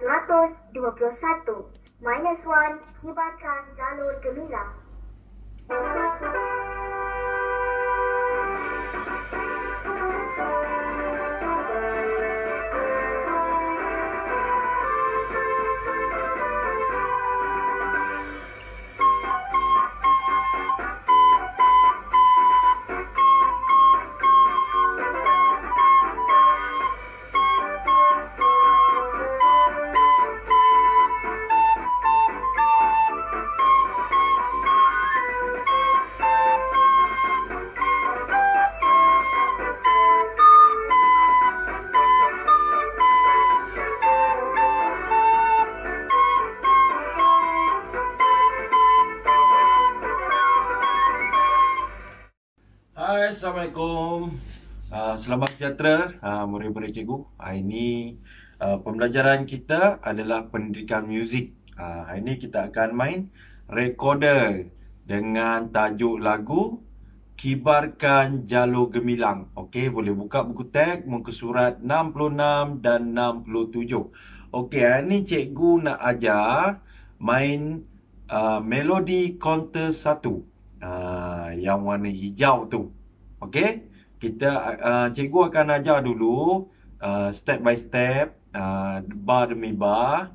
421. Minus 1, kibarkan jalur gemilang. selamat sejahtera ah, murid-murid uh, cikgu. Uh, ini uh, pembelajaran kita adalah pendidikan muzik. Uh, ini kita akan main recorder dengan tajuk lagu Kibarkan Jalur Gemilang. Okey, boleh buka buku teks muka surat 66 dan 67. Okey, ini cikgu nak ajar main uh, melodi counter 1. Uh, yang warna hijau tu. Okey? kita uh, cikgu akan ajar dulu uh, step by step uh, bar demi bar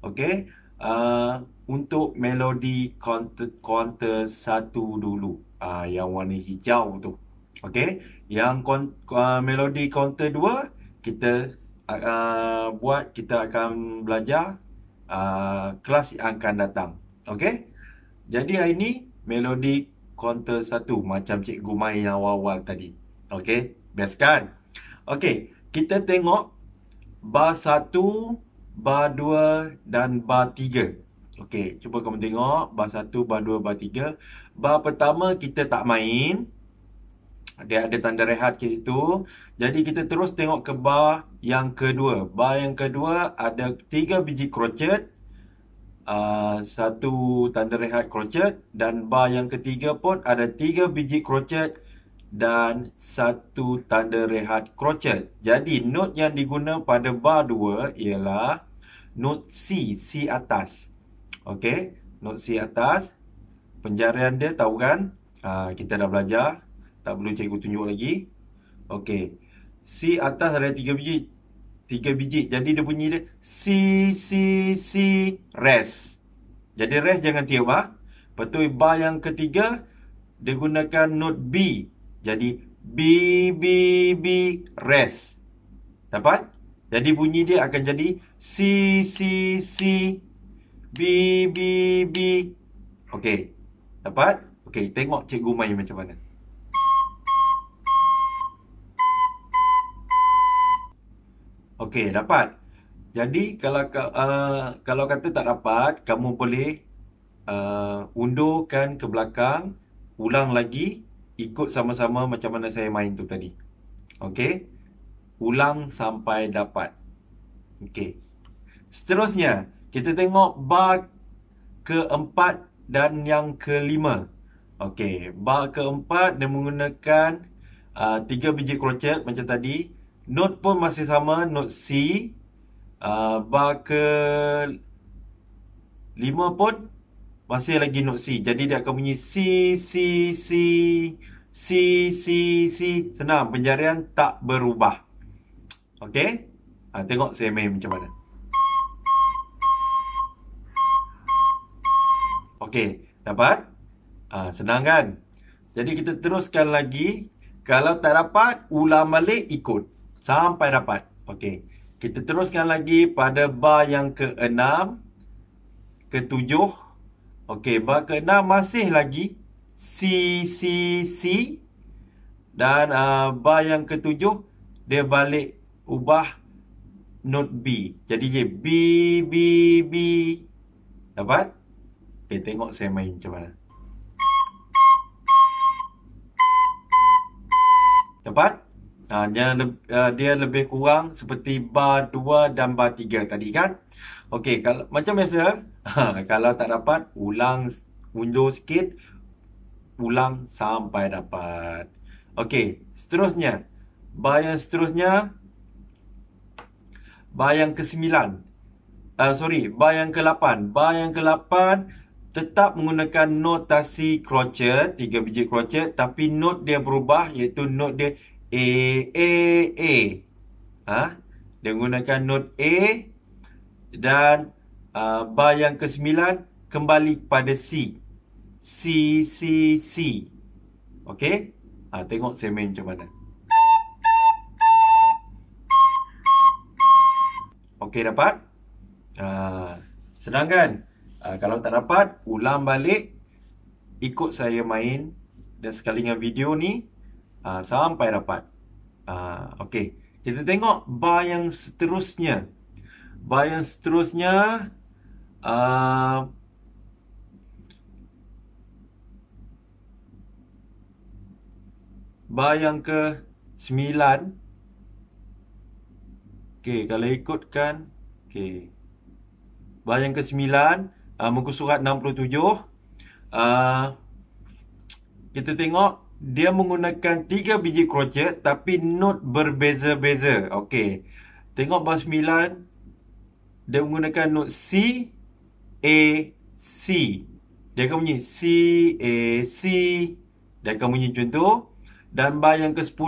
okey uh, untuk melodi counter satu dulu uh, yang warna hijau tu okey yang kon, uh, melodi counter dua kita uh, buat kita akan belajar uh, kelas yang akan datang okey jadi hari ni melodi counter satu macam cikgu main awal-awal tadi Okey, best kan? Okey, kita tengok bar 1, bar 2 dan bar 3. Okey, cuba kamu tengok bar 1, bar 2, bar 3. Bar pertama kita tak main. Dia ada tanda rehat ke situ. Jadi kita terus tengok ke bar yang kedua. Bar yang kedua ada 3 biji crochet. Uh, satu tanda rehat crochet dan bar yang ketiga pun ada tiga biji crochet dan satu tanda rehat crochet. Jadi note yang diguna pada bar 2 ialah note C, C atas. Okey, note C atas. Penjarian dia tahu kan? Ha, kita dah belajar. Tak perlu cikgu tunjuk lagi. Okey. C atas ada tiga biji. tiga biji. Jadi dia bunyi dia C, C, C, rest. Jadi rest jangan tiup ha. Betul bar yang ketiga dia gunakan note B jadi B, B, B, rest. Dapat? Jadi bunyi dia akan jadi C, C, C, B, B, B. Okey. Dapat? Okey, tengok cikgu main macam mana. Okey, dapat. Jadi kalau uh, kalau kata tak dapat, kamu boleh uh, undurkan ke belakang, ulang lagi ikut sama-sama macam mana saya main tu tadi. Okey. Ulang sampai dapat. Okey. Seterusnya, kita tengok bar keempat dan yang kelima. Okey, bar keempat dia menggunakan uh, tiga biji crochet macam tadi. Note pun masih sama, note C. Uh, bar ke lima pun masih lagi not C. Jadi dia akan bunyi C, C, C, C, C, C. Senang, penjarian tak berubah. Okey? Ha, tengok saya main macam mana. Okey, dapat? Ha, senang kan? Jadi kita teruskan lagi. Kalau tak dapat, ulang balik ikut. Sampai dapat. Okey. Kita teruskan lagi pada bar yang keenam ketujuh. Okey, bar ke-6 masih lagi C C C dan uh, bar yang ke-7 dia balik ubah note B. Jadi dia B B B. Dapat? Okay, tengok saya main macam mana. Dapat? Ha, dia, ha, dia lebih kurang seperti bar 2 dan bar 3 tadi kan. Okey, kalau macam biasa, ha, kalau tak dapat, ulang undur sikit. Ulang sampai dapat. Okey, seterusnya. Bar yang seterusnya. Bar yang ke-9. Uh, sorry, bar yang ke-8. Bar yang ke-8 tetap menggunakan notasi crochet, 3 biji crochet. Tapi note dia berubah iaitu note dia A, A, A. Ha? Dia menggunakan note A dan uh, bar yang ke-9 kembali kepada C. C, C, C. Okey? Ha, tengok saya main macam mana. Okey, dapat? Ha, senang kan? Ha, kalau tak dapat, ulang balik. Ikut saya main. Dan sekali dengan video ni, Ah, sampai rapat. Uh, ah, okay. Kita tengok bar yang seterusnya. Bar yang seterusnya. Uh, bar yang ke sembilan. Okay. Kalau ikutkan. Okay. Bar yang ke sembilan. Uh, muka surat puluh tujuh. kita tengok dia menggunakan tiga biji crochet tapi note berbeza-beza. Okey. Tengok bar 9 dia menggunakan note C A C. Dia akan bunyi C A C. Dia akan bunyi contoh. Dan bar yang ke-10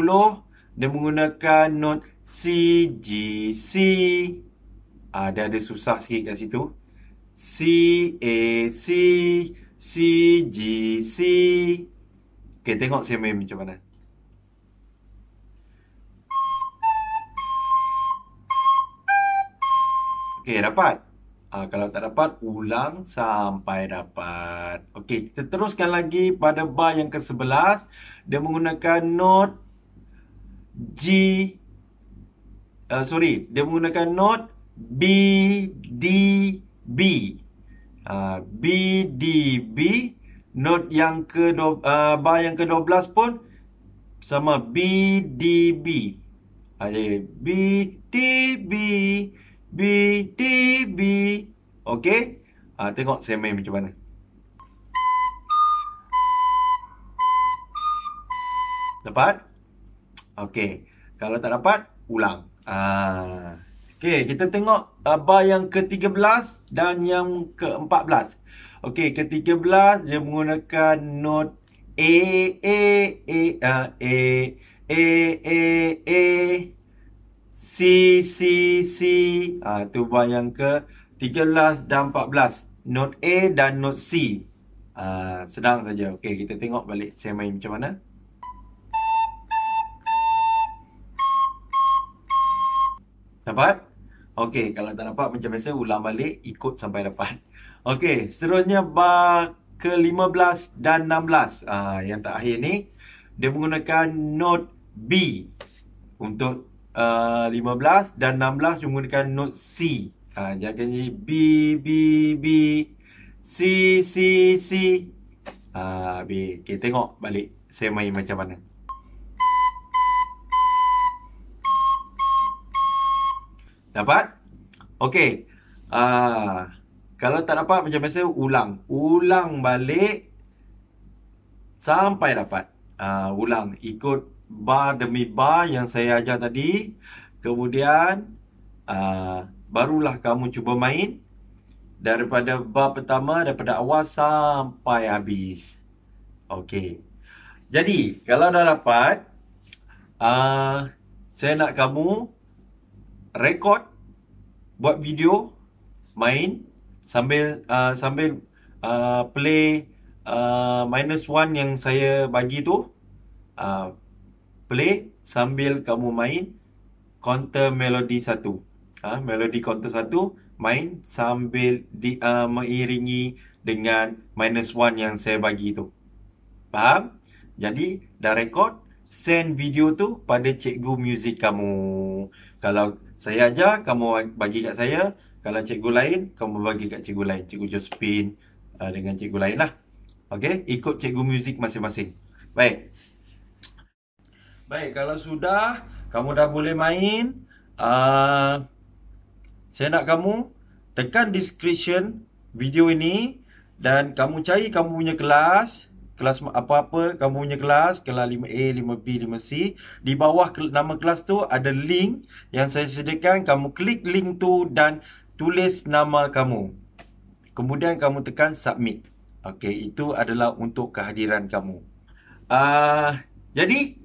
dia menggunakan note C G C. Ah dia ada susah sikit kat situ. C A C C G C. Okay, tengok saya main macam mana. Okay, dapat. Uh, ah, kalau tak dapat, ulang sampai dapat. Okay, kita teruskan lagi pada bar yang ke-11. Dia menggunakan note G. Uh, sorry, dia menggunakan note B, D, B. Uh, B, D, B. B, D, B note yang ke uh, bar yang ke-12 pun sama B D B. Ada ah, ya, ya. B D B B D B. Okey. Ha, ah, tengok saya main macam mana. Dapat? Okey. Kalau tak dapat, ulang. Ah. Uh. Okey, kita tengok uh, bar yang ke-13 dan yang ke-14. Okey, ke-13 dia menggunakan note A A A A A A A A C C C. Ah uh, tu bar yang ke-13 dan 14. Note A dan note C. Ah uh, sedang saja. Okey, kita tengok balik saya main macam mana. Dapat? Okey, kalau tak dapat macam biasa ulang balik ikut sampai dapat. Okey, seterusnya bar ke-15 dan 16. Ah uh, yang terakhir ni dia menggunakan note B untuk uh, ah, 15 dan 16 menggunakan note C. Ah uh, jangan jadi B B B C C C. Ah uh, B. Okey, tengok balik saya main macam mana. Dapat? Okey. Uh, kalau tak dapat macam biasa ulang. Ulang balik sampai dapat. Uh, ulang ikut bar demi bar yang saya ajar tadi. Kemudian uh, barulah kamu cuba main daripada bar pertama daripada awal sampai habis. Okey. Jadi, kalau dah dapat uh, saya nak kamu record buat video main sambil uh, sambil uh, play uh, minus one yang saya bagi tu uh, play sambil kamu main counter melodi satu ah uh, melodi counter satu main sambil di uh, mengiringi dengan minus one yang saya bagi tu faham jadi dah record send video tu pada cikgu muzik kamu. Kalau saya aja, kamu bagi kat saya. Kalau cikgu lain, kamu bagi kat cikgu lain. Cikgu Josephine uh, dengan cikgu lain lah. Okay, ikut cikgu muzik masing-masing. Baik. Baik, kalau sudah, kamu dah boleh main. Uh, saya nak kamu tekan description video ini. Dan kamu cari kamu punya Kelas kelas apa-apa kamu punya kelas kelas 5A 5B 5C di bawah nama kelas tu ada link yang saya sediakan kamu klik link tu dan tulis nama kamu kemudian kamu tekan submit okey itu adalah untuk kehadiran kamu uh, jadi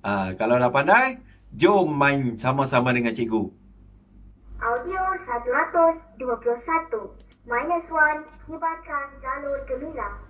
uh, kalau dah pandai jom main sama-sama dengan cikgu audio 121 minus 1 kibarkan jalur gemilang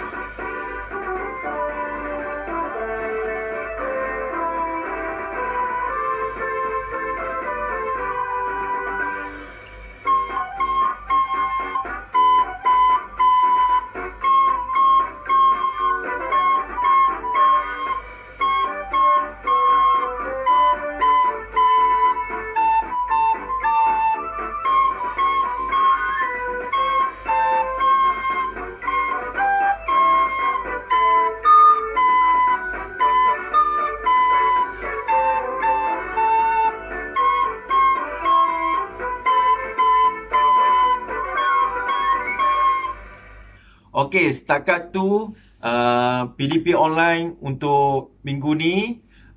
Okey, setakat tu uh, PDP online untuk minggu ni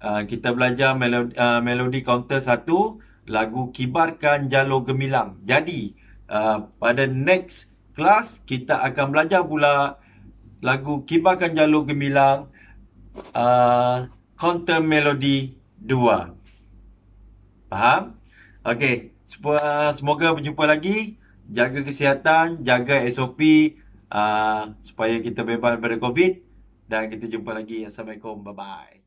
uh, kita belajar melodi, uh, melodi counter satu lagu kibarkan jalur gemilang. Jadi uh, pada next kelas kita akan belajar pula lagu kibarkan jalur gemilang uh, counter melodi dua. Faham? Okey, uh, semoga berjumpa lagi. Jaga kesihatan, jaga SOP. Ah, supaya kita bebas daripada COVID dan kita jumpa lagi. Assalamualaikum. Bye-bye.